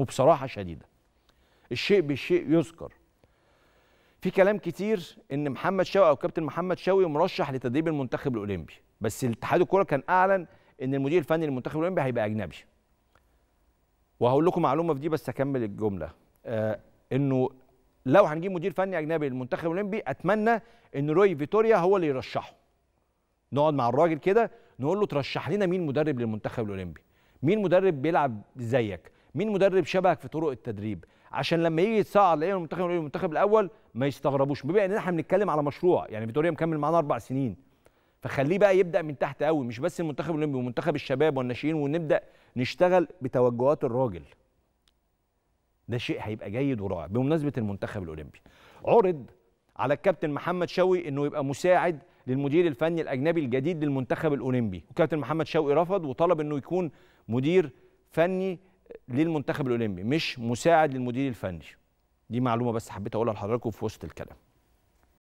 وبصراحه شديده الشيء بالشيء يذكر في كلام كتير ان محمد شوقي او كابتن محمد شوقي مرشح لتدريب المنتخب الاولمبي بس الاتحاد الكوره كان اعلن ان المدير الفني للمنتخب الاولمبي هيبقى اجنبي وهقول لكم معلومه في دي بس اكمل الجمله آه انه لو هنجيب مدير فني اجنبي للمنتخب الاولمبي اتمنى ان روي فيتوريا هو اللي يرشحه نقعد مع الراجل كده نقول له ترشح لنا مين مدرب للمنتخب الاولمبي مين مدرب بيلعب زيك مين مدرب شبهك في طرق التدريب عشان لما يجي يتصعد لاي المنتخب المنتخب الاول ما يستغربوش بما ان احنا بنتكلم على مشروع يعني فيتوريا مكمل معانا اربع سنين فخليه بقى يبدا من تحت قوي مش بس المنتخب الاولمبي ومنتخب الشباب والناشئين ونبدا نشتغل بتوجهات الراجل ده شيء هيبقى جيد ورائع بمناسبه المنتخب الاولمبي عرض على الكابتن محمد شوقي انه يبقى مساعد للمدير الفني الاجنبي الجديد للمنتخب الاولمبي وكابتن محمد شوقي رفض وطلب انه يكون مدير فني للمنتخب الاولمبي مش مساعد للمدير الفني دي معلومه بس حبيت اقولها لحضراتكم في وسط الكلام